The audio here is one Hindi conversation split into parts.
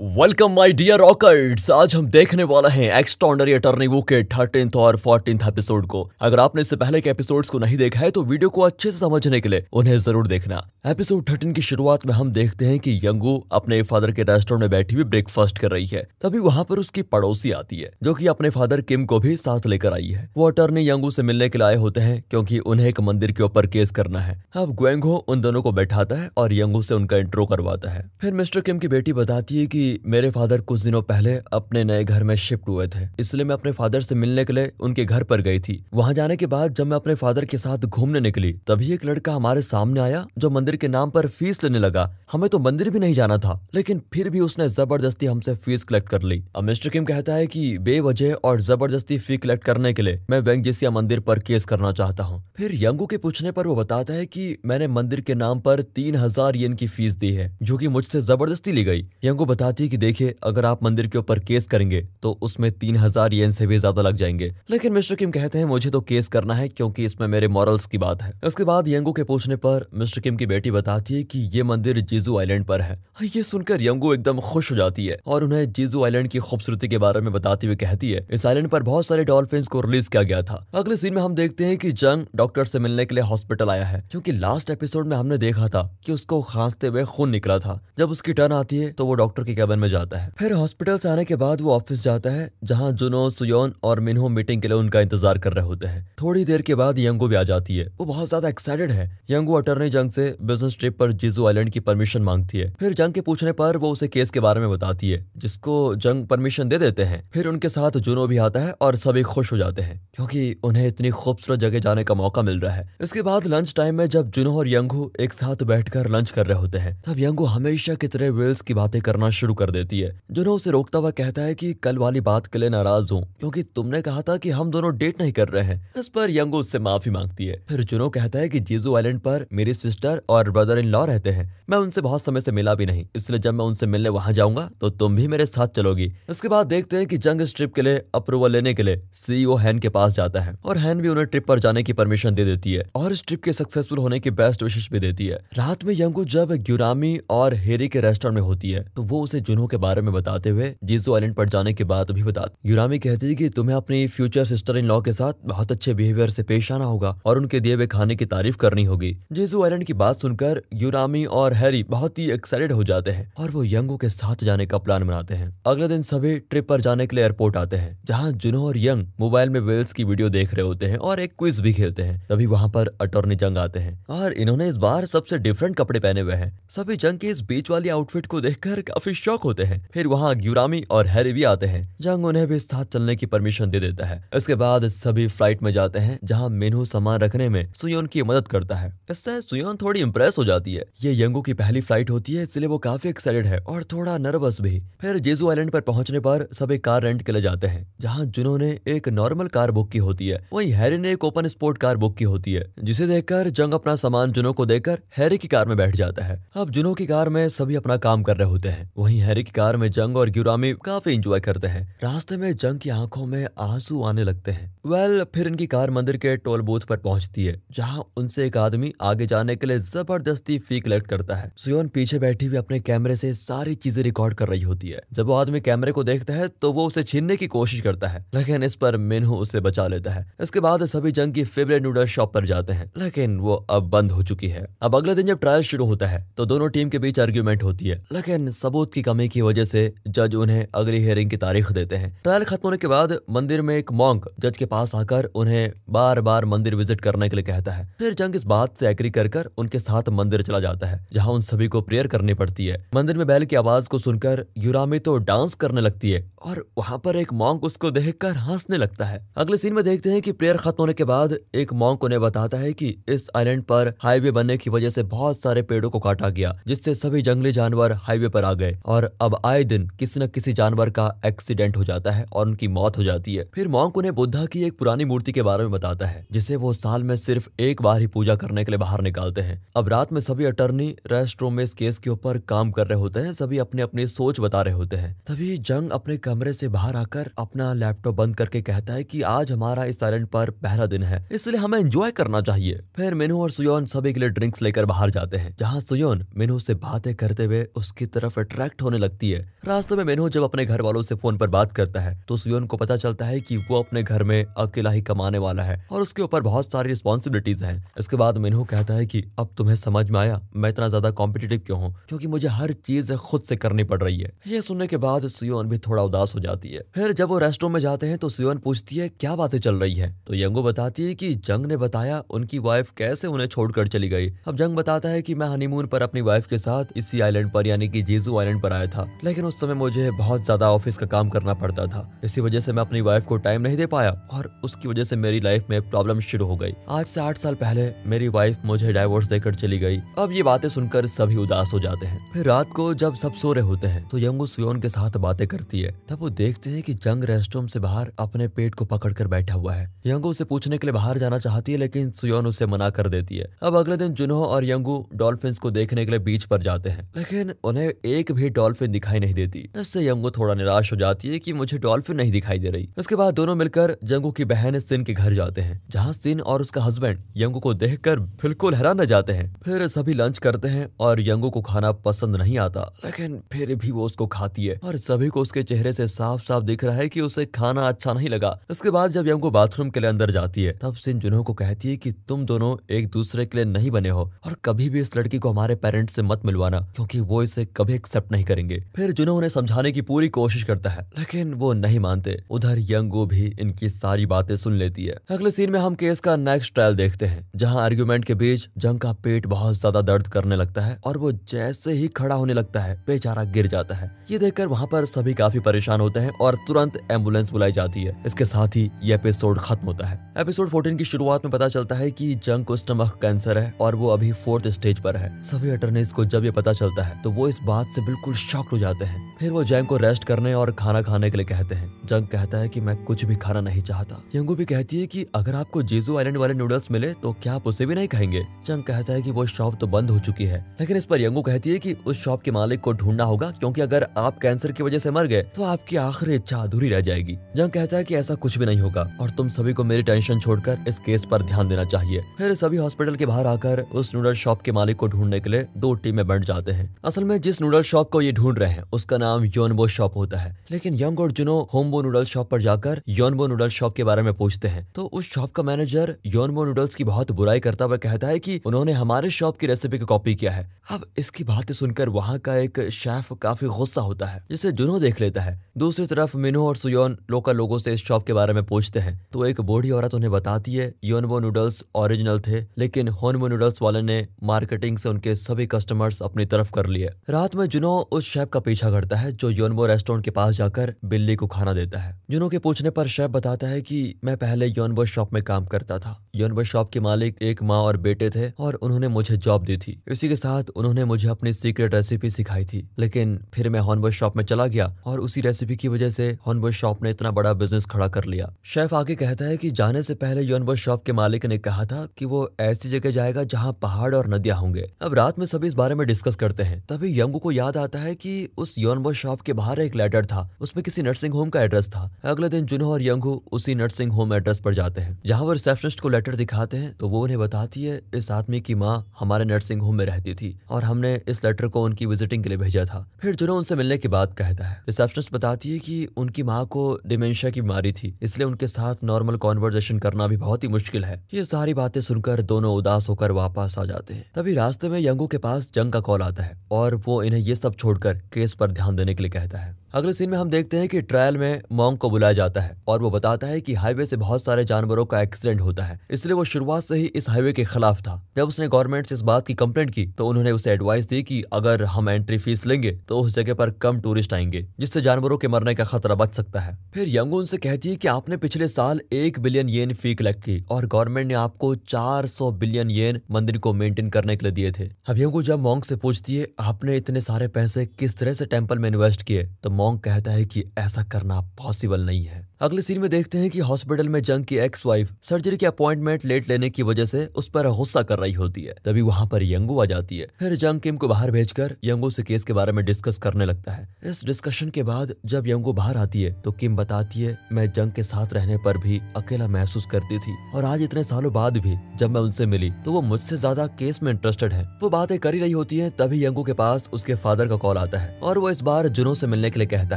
वेलकम माय डियर रॉकर्ट्स आज हम देखने वाला हैं एक्स्ट्रॉर्डनरी अटर्नी वो के थर्टीन और फोर्टीन एपिसोड को अगर आपने इससे पहले के एपिसोड्स को नहीं देखा है तो वीडियो को अच्छे से समझने के लिए उन्हें जरूर देखना एपिसोड थर्टीन की शुरुआत में हम देखते हैं कि यंगू अपने फादर के रेस्टोरेंट में बैठी हुई ब्रेकफास्ट कर रही है तभी वहाँ पर उसकी पड़ोसी आती है जो की अपने फादर किम को भी साथ लेकर आई है वो अटर्नी यंगू से मिलने के लिए आए होते हैं क्योंकि उन्हें एक मंदिर के ऊपर केस करना है अब ग्वेंगो उन दोनों को बैठाता है और यंगू से उनका इंट्रो करवाता है फिर मिस्टर किम की बेटी बताती है की मेरे फादर कुछ दिनों पहले अपने नए घर में शिफ्ट हुए थे इसलिए मैं अपने फादर से मिलने के लिए उनके घर पर गई थी वहां जाने के बाद जब मैं अपने फादर के साथ घूमने निकली तभी एक लड़का हमारे सामने आया जो मंदिर के नाम पर फीस लेने लगा हमें तो मंदिर भी नहीं जाना था लेकिन फिर भी उसने जबरदस्ती हमसे फीस कलेक्ट कर ली अब मिस्टर किम कहता है की बेवजह और जबरदस्ती फी कलेक्ट करने के लिए मैं बैंक वेंगजेसिया मंदिर पर केस करना चाहता हूँ फिर यंगू के पूछने पर वो बताता है की मैंने मंदिर के नाम पर तीन हजार की फीस दी है जो की मुझसे जबरदस्ती ली गई यंगू बताता चाहती कि देखिए अगर आप मंदिर के ऊपर केस करेंगे तो उसमें तीन हजार येन से भी ज्यादा लग जाएंगे लेकिन मिस्टर किम कहते हैं मुझे तो केस करना है क्योंकि इसमें मेरे मॉरल्स की बात है इसके बाद यंगू के पूछने पर मिस्टर किम की बेटी बताती है कि ये मंदिर जीजू आइलैंड पर है ये सुनकर यंगू एकदम खुश हो जाती है और उन्हें जीजू आइलैंड की खूबसूरती के बारे में बताती हुई कहती है इस आइलैंड पर बहुत सारे डॉल्फिन को रिलीज किया गया था अगले सीन में हम देखते हैं की जंग डॉक्टर से मिलने के लिए हॉस्पिटल आया है क्योंकि लास्ट एपिसोड में हमने देखा था की उसको खांसते हुए खून निकला था जब उसकी टर्न आती है तो वो डॉक्टर के कैबिन में जाता है फिर हॉस्पिटल से आने के बाद वो ऑफिस जाता है जहाँ जुनो सुयोन और मिनहो मीटिंग के लिए उनका इंतजार कर रहे होते हैं थोड़ी देर के बाद यंगो भी आ जाती है वो बहुत ज्यादा एक्साइटेड है यंगो अटर्नी जंग से बिजनेस ट्रिप पर जीजू आइलैंड की परमिशन मांगती है फिर जंग के पूछने पर वो उसे केस के बारे में बताती है जिसको जंग परमिशन दे देते हैं फिर उनके साथ जुनो भी आता है और सभी खुश हो जाते हैं क्योंकि उन्हें इतनी खूबसूरत जगह जाने का मौका मिल रहा है इसके बाद लंच टाइम में जब जुनो और यंगू एक साथ बैठकर लंच कर रहे होते हैं तब यंगू हमेशा की तरह वेल्स की बातें करना शुरू चालू कर देती है जुनो उसे रोकता हुआ कहता है कि कल वाली बात के लिए नाराज हूँ क्योंकि तुमने कहा था कि हम दोनों डेट नहीं कर रहे हैं इस पर यंगो उससे माफी मांगती है फिर जुनो कहता है कि जीजू आइलैंड पर मेरी सिस्टर और ब्रदर इन लॉ रहते हैं मैं उनसे बहुत समय से मिला भी नहीं इसलिए जब मैं उनसे मिलने वहाँ जाऊंगा तो तुम भी मेरे साथ चलोगी इसके बाद देखते हैं कि जंग इस ट्रिप के लिए अप्रूवल लेने के लिए सीईओ e हैन के पास जाता है और हैन भी उन्हें ट्रिप पर जाने की परमिशन दे देती है और इस ट्रिप के सक्सेसफुल होने की बेस्ट विशेष भी देती है रात में यंगू जब ग्यूरामी और हेरी के रेस्टोरेंट में होती है तो वो उसे जुनू के बारे में बताते हुए जीजू आइलैंड पर जाने के बाद भी बताते यूरामी कहती है कि तुम्हें अपनी फ्यूचर सिस्टर इन लॉ के साथ बहुत अच्छे बिहेवियर से पेश आना होगा और उनके दिए हुए खाने की तारीफ करनी होगी जीजू आइलैंड की बात सुनकर यूरामी और हैरी बहुत ही एक्साइटेड हो जाते हैं और वो यंगो के साथ जाने का प्लान बनाते हैं अगले दिन सभी ट्रिप पर जाने के लिए एयरपोर्ट आते हैं जहाँ जुनो और यंग मोबाइल में वेल्स की वीडियो देख रहे होते हैं और एक क्विज भी खेलते हैं तभी वहाँ पर अटोर्नी जंग आते हैं और इन्होंने इस बार सबसे डिफरेंट कपड़े पहने हुए हैं सभी जंग के इस बीच वाली आउटफिट को देखकर काफी शौक होते हैं फिर वहाँ ग्यूरामी और हैरी भी आते हैं जंग उन्हें भी साथ चलने की परमिशन दे देता है इसके बाद सभी फ्लाइट में जाते हैं जहाँ मेनू सामान रखने में सुयोन की मदद करता है इससे सुयोन थोड़ी इम्प्रेस हो जाती है ये यंगू की पहली फ्लाइट होती है इसलिए वो काफी एक्साइटेड है और थोड़ा नर्वस भी फिर जेजू आइलैंड पर पहुंचने पर सभी कार रेंट के लिए जाते हैं जहाँ जुनों ने एक नॉर्मल कार बुक की होती है वही हैरी ने एक ओपन स्पोर्ट कार बुक की होती है जिसे देखकर जंग अपना सामान जुनो को देकर हैरी की कार में बैठ जाता है अब जुनो की कार में सभी अपना काम कर रहे होते हैं वही वहीं हैरी की कार में जंग और ग्यूरामी काफी इंजॉय करते हैं रास्ते में जंग की आंखों में आंसू आने लगते हैं वेल फिर इनकी कार मंदिर के टोल बूथ पर पहुंचती है जहां उनसे एक आदमी आगे जाने के लिए जबरदस्ती फी कलेक्ट करता है सुयोन पीछे बैठी हुई अपने कैमरे से सारी चीजें रिकॉर्ड कर रही होती है जब वो आदमी कैमरे को देखता है तो वो उसे छीनने की कोशिश करता है लेकिन इस पर मेनू उसे बचा लेता है इसके बाद सभी जंग की फेवरेट नूडल शॉप पर जाते हैं लेकिन वो अब बंद हो चुकी है अब अगले दिन जब ट्रायल शुरू होता है तो दोनों टीम के बीच आर्ग्यूमेंट होती है लेकिन सबूत की कमी की वजह से जज उन्हें अगली हेयरिंग की तारीख देते हैं ट्रायल खत्म होने के बाद मंदिर में एक मॉन्क जज के पास आकर उन्हें बार बार मंदिर विजिट करने के लिए कहता है फिर जंग इस बात से एग्री कर कर उनके साथ मंदिर चला जाता है जहाँ उन सभी को प्रेयर करनी पड़ती है मंदिर में बैल की आवाज को सुनकर यूरामी तो डांस करने लगती है और वहाँ पर एक मॉन्क उसको देख कर हंसने लगता है अगले सीन में देखते हैं की प्रेयर खत्म होने के बाद एक मॉन्क उन्हें बताता है की इस आईलैंड पर हाईवे बनने की वजह से बहुत सारे पेड़ों को काटा गया जिससे सभी जंगली जानवर हाईवे पर आ गए और और अब आए दिन किसी न किसी जानवर का एक्सीडेंट हो जाता है और उनकी मौत हो जाती है फिर मॉन्क उन्हें बुद्धा की एक पुरानी मूर्ति के बारे में बताता है जिसे वो साल में सिर्फ एक बार ही पूजा करने के लिए बाहर निकालते हैं अब रात में सभी अटर्नी रेस्ट रूम में इस केस के ऊपर काम कर रहे होते हैं सभी अपने अपने सोच बता रहे होते हैं तभी जंग अपने कमरे से बाहर आकर अपना लैपटॉप बंद करके कहता है की आज हमारा इस आइलैंड पर पहला दिन है इसलिए हमें एंजॉय करना चाहिए फिर मेनू और सुयोन सभी के लिए ड्रिंक्स लेकर बाहर जाते हैं जहाँ सुयोन मेनू से बातें करते हुए उसकी तरफ अट्रैक्ट होने लगती है रास्ते में मेनू जब अपने घर वालों से फोन पर बात करता है तो सुयोन को पता चलता है कि वो अपने घर में अकेला ही कमाने वाला है और उसके ऊपर बहुत सारी रिस्पॉन्सिबिलिटीज हैं इसके बाद मेनू कहता है कि अब तुम्हें समझ में आया मैं इतना ज्यादा कॉम्पिटेटिव क्यों हूँ क्योंकि मुझे हर चीज खुद से करनी पड़ रही है ये सुनने के बाद सुयोन भी थोड़ा उदास हो जाती है फिर जब वो रेस्टोर में जाते हैं तो सुयोन पूछती है क्या बातें चल रही है तो यंगो बताती है की जंग ने बताया उनकी वाइफ कैसे उन्हें छोड़कर चली गई अब जंग बताता है की मैं हनीमून पर अपनी वाइफ के साथ इसी आईलैंड पर यानी की जेजू आईलैंड पर आया था लेकिन उस समय मुझे बहुत ज्यादा ऑफिस का काम करना पड़ता था इसी वजह से मैं अपनी वाइफ को टाइम नहीं दे पाया और उसकी वजह से मेरी लाइफ में प्रॉब्लम शुरू हो गई आज से आठ साल पहले मेरी वाइफ मुझे डाइवोर्स देकर चली गई अब ये बातें सुनकर सभी उदास हो जाते हैं फिर रात को जब सब सो रहे होते हैं तो यंगू सुयोन के साथ बातें करती है तब वो देखते है की जंग रेस्ट से बाहर अपने पेट को पकड़ कर बैठा हुआ है यंगू उसे पूछने के लिए बाहर जाना चाहती है लेकिन सुयोन उसे मना कर देती है अब अगले दिन जुनो और यंगू डॉल्फिन को देखने के लिए बीच पर जाते हैं लेकिन उन्हें एक भी डॉल्फिन डॉल्फिन दिखाई नहीं देती इससे यंगू थोड़ा निराश हो जाती है की मुझे डॉल्फिन नहीं दिखाई दे रही उसके बाद दोनों मिलकर जंगू की बहन सिन के घर जाते हैं जहाँ सिन और उसका हस्बैंड यंगू को देख बिल्कुल हैरान रह जाते हैं फिर सभी लंच करते हैं और यंगू को खाना पसंद नहीं आता लेकिन फिर भी वो उसको खाती है और सभी को उसके चेहरे से साफ साफ दिख रहा है कि उसे खाना अच्छा नहीं लगा इसके बाद जब यंगू बाथरूम के लिए अंदर जाती है तब सिन जुनो को कहती है कि तुम दोनों एक दूसरे के लिए नहीं बने हो और कभी भी इस लड़की को हमारे पेरेंट्स से मत मिलवाना क्योंकि वो इसे कभी एक्सेप्ट नहीं करे करेंगे फिर जुनो उन्हें समझाने की पूरी कोशिश करता है लेकिन वो नहीं मानते उधर यंगो भी इनकी सारी बातें सुन लेती है अगले सीन में हम केस का नेक्स्ट ट्रायल देखते हैं जहाँ आर्ग्यूमेंट के बीच जंग का पेट बहुत ज्यादा दर्द करने लगता है और वो जैसे ही खड़ा होने लगता है बेचारा गिर जाता है ये देखकर वहाँ पर सभी काफी परेशान होते हैं और तुरंत एम्बुलेंस बुलाई जाती है इसके साथ ही ये एपिसोड खत्म होता है एपिसोड फोर्टीन की शुरुआत में पता चलता है की जंग को स्टमक कैंसर है और वो अभी फोर्थ स्टेज पर है सभी अटर्नीस को जब ये पता चलता है तो वो इस बात से बिल्कुल शॉक्ड हो जाते हैं फिर वो जैंग को रेस्ट करने और खाना खाने के लिए कहते हैं जंग कहता है कि मैं कुछ भी खाना नहीं चाहता यंगू भी कहती है कि अगर आपको जेजू आइलैंड वाले नूडल्स मिले तो क्या आप उसे भी नहीं खाएंगे जंग कहता है कि वो शॉप तो बंद हो चुकी है लेकिन इस पर यंगू कहती है कि उस शॉप के मालिक को ढूंढना होगा क्योंकि अगर आप कैंसर की वजह से मर गए तो आपकी आखिरी इच्छा अधूरी रह जाएगी जंग कहता है की ऐसा कुछ भी नहीं होगा और तुम सभी को मेरी टेंशन छोड़कर इस केस पर ध्यान देना चाहिए फिर सभी हॉस्पिटल के बाहर आकर उस नूडल शॉप के मालिक को ढूंढने के लिए दो टीमें बंट जाते हैं असल में जिस नूडल शॉप को ये ढूंढ रहे हैं उसका नाम योनबो शॉप होता है लेकिन यंग और जुनो होमबो नूडल्स शॉप पर जाकर योनबो नूडल्स शॉप के बारे में पूछते हैं तो उस शॉप का मैनेजर योनबो नूडल्स की बहुत बुराई करता हुआ कहता है की उन्होंने हमारे शॉप की रेसिपी को कॉपी किया है अब इसकी बातें सुनकर वहाँ का एक शेफ काफी गुस्सा होता है जिसे जुनो देख लेता है दूसरी तरफ मिनो और सुयोन लोकल लोगों से इस शॉप के बारे में पूछते हैं तो एक बूढ़ी औरत उन्हें बताती है योनबो नूडल्स ओरिजिनल थे लेकिन होनबो नूडल्स वाले ने मार्केटिंग से उनके सभी कस्टमर्स अपनी तरफ कर लिए रात में जुनो उस शेफ का पीछा करता है जो योनबो रेस्टोरेंट के पास जाकर बिल्ली को खाना देता है जुनो के पूछने पर शेफ बताता है कि मैं पहले योनबो शॉप में काम करता था योनबो शॉप के मालिक एक माँ और बेटे थे और उन्होंने मुझे जॉब दी थी इसी के साथ उन्होंने मुझे अपनी सीक्रेट रेसिपी सिखाई थी लेकिन फिर मैं हॉनबो शॉप में चला गया और उसी रेसिपी की वजह से हॉनबो शॉप ने इतना बड़ा बिजनेस खड़ा कर लिया शेफ आगे कहता है की जाने से पहले योनबो शॉप के मालिक ने कहा था की वो ऐसी जगह जाएगा जहाँ पहाड़ और नदियाँ होंगे अब रात में सभी इस बारे में डिस्कस करते हैं तभी यंगू को याद आता है है कि उस योनबॉय शॉप के बाहर एक लेटर था उसमें किसी नर्सिंग होम का एड्रेस था अगले दिन जुनो और यंगू उसी नर्सिंग होम एड्रेस पर जाते हैं जहाँ वो रिसेप्शनिस्ट को लेटर दिखाते हैं तो वो उन्हें बताती है इस आदमी की माँ हमारे नर्सिंग होम में रहती थी और हमने इस लेटर को उनकी विजिटिंग के लिए भेजा था फिर जुनो उनसे मिलने की बात कहता है रिसेप्शनिस्ट बताती है की उनकी माँ को डिमेंशिया की बीमारी थी इसलिए उनके साथ नॉर्मल कॉन्वर्जेशन करना भी बहुत ही मुश्किल है ये सारी बातें सुनकर दोनों उदास होकर वापस आ जाते हैं तभी रास्ते में यंगू के पास जंग का कॉल आता है और वो इन्हें ये सब छोड़ छोड़कर केस पर ध्यान देने के लिए कहता है अगले सीन में हम देखते हैं कि ट्रायल में मॉन्ग को बुलाया जाता है और वो बताता है कि हाईवे से बहुत सारे जानवरों का एक्सीडेंट होता है इसलिए वो शुरुआत से ही इस हाईवे के खिलाफ था जब उसने गवर्नमेंट से इस बात की कंप्लेंट की तो उन्होंने उसे एडवाइस दी कि अगर हम एंट्री फीस लेंगे तो उस जगह पर कम टूरिस्ट आएंगे जिससे जानवरों के मरने का खतरा बच सकता है फिर यंगो उनसे कहती है की आपने पिछले साल एक बिलियन येन फी कलेक्ट की और गवर्नमेंट ने आपको चार बिलियन येन मंदिर को मेंटेन करने के लिए दिए थे अब यंगो जब मॉन्ग से पूछती है आपने इतने सारे पैसे किस तरह से टेम्पल में इन्वेस्ट किए तो मोंग कहता है कि ऐसा करना पॉसिबल नहीं है अगले सीन में देखते हैं कि हॉस्पिटल में जंग की एक्स वाइफ सर्जरी की अपॉइंटमेंट लेट लेने की वजह से उस पर गुस्सा कर रही होती है तभी वहाँ पर यंगू आ जाती है फिर जंग किम को बाहर भेजकर यंगू से केस के बारे में डिस्कस करने लगता है इस डिस्कशन के बाद जब यंगू बाहर आती है तो किम बताती है मैं जंग के साथ रहने पर भी अकेला महसूस करती थी और आज इतने सालों बाद भी जब मैं उनसे मिली तो वो मुझसे ज्यादा केस में इंटरेस्टेड है वो बातें कर ही रही होती है तभी यंगू के पास उसके फादर का कॉल आता है और वो इस बार जुनो से मिलने के लिए कहता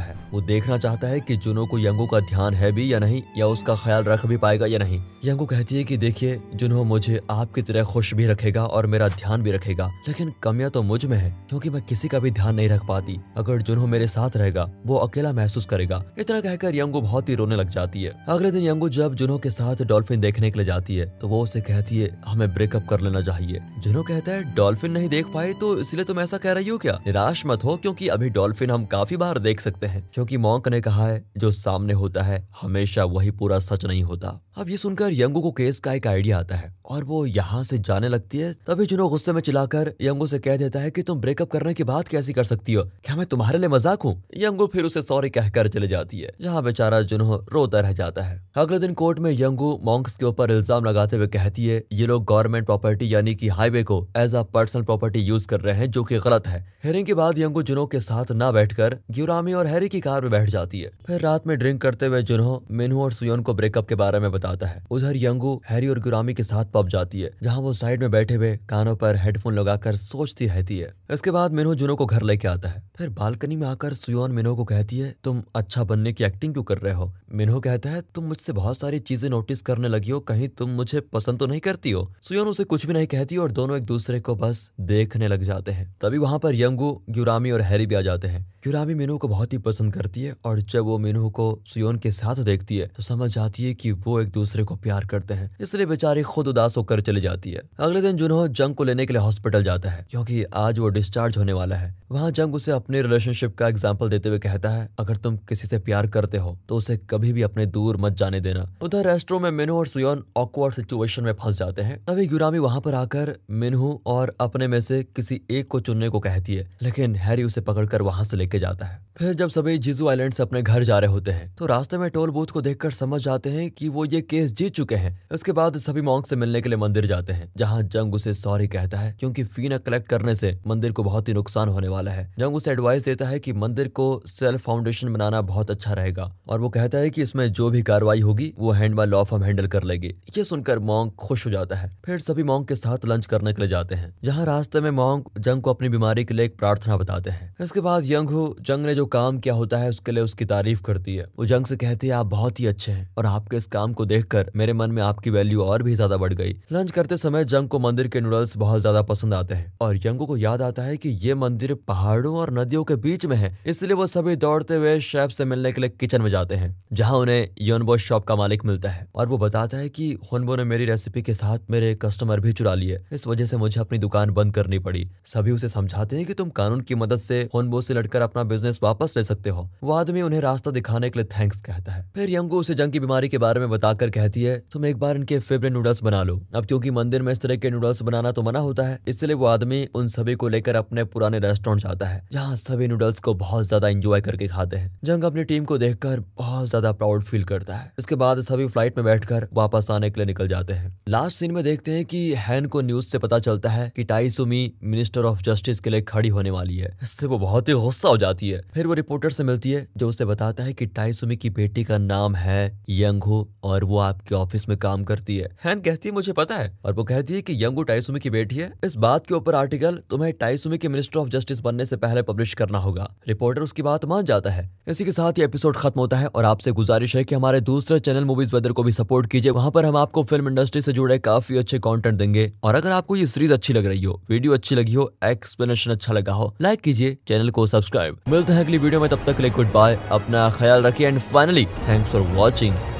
है वो देखना चाहता है कि जुनो को यंगू का ध्यान है भी या नहीं या उसका ख्याल रख भी पाएगा या नहीं यंगू कहती है कि देखिए जुनो मुझे आपकी तरह खुश भी रखेगा और मेरा ध्यान भी रखेगा लेकिन कमियां तो मुझ में है क्योंकि मैं किसी का भी ध्यान नहीं रख पाती अगर जुनो मेरे साथ रहेगा वो अकेला महसूस करेगा इतना कहकर यंगू बहुत ही रोने लग जाती है अगले दिन यंगू जब जुनो के साथ डॉल्फिन देखने के लिए जाती है तो वो उसे कहती है हमें ब्रेकअप कर लेना चाहिए जुनो कहता है डॉल्फिन नहीं देख पाए तो इसलिए तुम ऐसा कह रही हो क्या निराश मत हो क्योंकि अभी डॉल्फिन हम काफी बार देख सकते सकते हैं क्योंकि मॉन्क ने कहा है जो सामने होता है हमेशा वही पूरा सच नहीं होता अब ये सुनकर यंगू को केस का एक आइडिया आता है और वो यहाँ से जाने लगती है तभी जुनो गुस्से में चिल्लाकर यंगू से कह देता है कि तुम ब्रेकअप करने की बात कैसी कर सकती हो क्या मैं तुम्हारे लिए मजाक हूँ यंगू फिर उसे सॉरी कहकर चले जाती है जहाँ बेचारा जुनो रोता रह जाता है अगले दिन कोर्ट में यंगू मॉन्क्स के ऊपर इल्जाम लगाते हुए कहती है ये लोग गवर्नमेंट प्रॉपर्टी यानी की हाईवे को as a personal property use कर रहे हैं जो की गलत है हेरिंग के बाद यंगू जुनो के साथ न बैठकर ग्यूरामी और हैरी की कार में बैठ जाती है फिर रात में ड्रिंक करते हुए जुनो मीनू और सुयोन को ब्रेकअप के बारे में बता बताता है उधर यंगू हैरी और गुरामी के साथ पब जाती है जहाँ वो साइड में बैठे हुए कानों पर हेडफोन लगाकर सोचती रहती है इसके बाद मीनू जुनो को घर लेके आता है फिर बालकनी में आकर सुयोन मीनू को कहती है तुम अच्छा बनने की एक्टिंग क्यों कर रहे हो मीनू कहता है तुम मुझसे बहुत सारी चीजें नोटिस करने लगी हो कहीं तुम मुझे पसंद तो नहीं करती हो सुयोन उसे कुछ भी नहीं कहती और दोनों एक दूसरे को बस देखने लग जाते हैं तभी वहाँ पर यंगू गुरामी और हैरी भी आ जाते हैं क्यूरामी मीनू को बहुत ही पसंद करती है और जब वो मीनू को सुयोन के साथ देखती है तो समझ आती है कि वो एक दूसरे को प्यार करते हैं इसलिए बेचारी खुद उदास होकर चली जाती है अगले दिन जुनो जंग को लेने के लिए हॉस्पिटल जाता है क्योंकि आज वो डिस्चार्ज होने वाला है वहाँ जंग उसे अपने रिलेशनशिप का एग्जाम्पल देते हुए कहता है अगर तुम किसी से प्यार करते हो तो उसे कभी भी अपने दूर मत जाने देना उधर रेस्टोरों में मीनू और सुयोन ऑकवर्ड सिचुएशन में फंस जाते हैं तभी यूरामी वहाँ पर आकर मीनू और अपने में से किसी एक को चुनने को कहती है लेकिन हैरी उसे पकड़कर वहां से ले लेके जाता है फिर जब सभी जीजू आइलैंड से अपने घर जा रहे होते हैं तो रास्ते में टोल बूथ को देखकर समझ जाते हैं कि वो ये केस जीत चुके हैं उसके बाद सभी मॉन्ग से मिलने के लिए मंदिर जाते हैं जहाँ जंग उसे सॉरी कहता है क्योंकि फीना कलेक्ट करने से मंदिर को बहुत ही नुकसान होने वाला है जंग उसे एडवाइस देता है की मंदिर को सेल्फ फाउंडेशन बनाना बहुत अच्छा रहेगा और वो कहता है की इसमें जो भी कार्रवाई होगी वो hand by law firm handle कर लेगी ये सुनकर मॉन्ग खुश हो जाता है फिर सभी मॉन्ग के साथ लंच करने के लिए जाते हैं जहाँ रास्ते में मॉन्ग जंग को अपनी बीमारी के लिए एक प्रार्थना बताते हैं इसके बाद यंग जो जंग ने जो काम किया होता है उसके लिए उसकी तारीफ करती है वो जंग से कहती है आप बहुत ही अच्छे हैं और आपके इस काम को देखकर मेरे मन में आपकी वैल्यू और भी ज्यादा बढ़ गई लंच करते समय जंग को मंदिर के नूडल्स बहुत ज्यादा पसंद आते हैं और जंग को याद आता है की ये मंदिर पहाड़ों और नदियों के बीच में है इसलिए वो सभी दौड़ते हुए शेफ से मिलने के लिए किचन में जाते हैं जहाँ उन्हें योनबो शॉप का मालिक मिलता है और वो बताता है की होनबो ने मेरी रेसिपी के साथ मेरे कस्टमर भी चुरा लिए इस वजह से मुझे अपनी दुकान बंद करनी पड़ी सभी उसे समझाते हैं कि तुम कानून की मदद से होनबो से लड़कर अपना बिजनेस वापस ले सकते हो वो आदमी उन्हें रास्ता दिखाने के लिए थैंक्स कहता है फिर यंगू उसे जंग की बीमारी के बारे में बताकर कहती है तुम एक बार इनके फेवरेट नूडल्स बना लो अब क्योंकि मंदिर में इस तरह के नूडल्स बनाना तो मना होता है इसलिए वो आदमी उन सभी को लेकर अपने पुराने रेस्टोरेंट जाता है जहाँ सभी नूडल्स को बहुत ज्यादा इंजॉय करके खाते हैं जंग अपनी टीम को देखकर बहुत ज्यादा प्राउड फील करता है इसके बाद सभी फ्लाइट में बैठकर वापस आने के लिए निकल जाते हैं लास्ट सीन में देखते हैं कि हैन को न्यूज से पता चलता है कि टाई सुमी मिनिस्टर ऑफ जस्टिस के लिए खड़ी होने वाली है इससे वो बहुत ही गुस्सा हो जाती है फिर वो रिपोर्टर से मिलती है जो उसे बताता है कि टाइसुमी की बेटी का नाम है यंगू और वो आपके ऑफिस में काम करती है हैन कहती है मुझे पता है और वो कहती है कि यंगू टाइसुमी की बेटी है इस बात के ऊपर आर्टिकल तुम्हें टाइसुमी के मिनिस्टर ऑफ जस्टिस बनने से पहले पब्लिश करना होगा रिपोर्टर उसकी बात मान जाता है इसी के साथ ये एपिसोड खत्म होता है और आपसे गुजारिश है कि हमारे दूसरे चैनल मूवीज वेदर को भी सपोर्ट कीजिए वहाँ पर हम आपको फिल्म इंडस्ट्री से जुड़े काफी अच्छे कॉन्टेंट देंगे और अगर आपको ये सीरीज अच्छी लग रही हो वीडियो अच्छी लगी हो एक्सप्लेनेशन अच्छा लगा हो लाइक कीजिए चैनल को सब्सक्राइब सब्सक्राइब मिलते हैं अगली वीडियो में तब तक के लिए गुड बाय अपना ख्याल रखिए and finally thanks for watching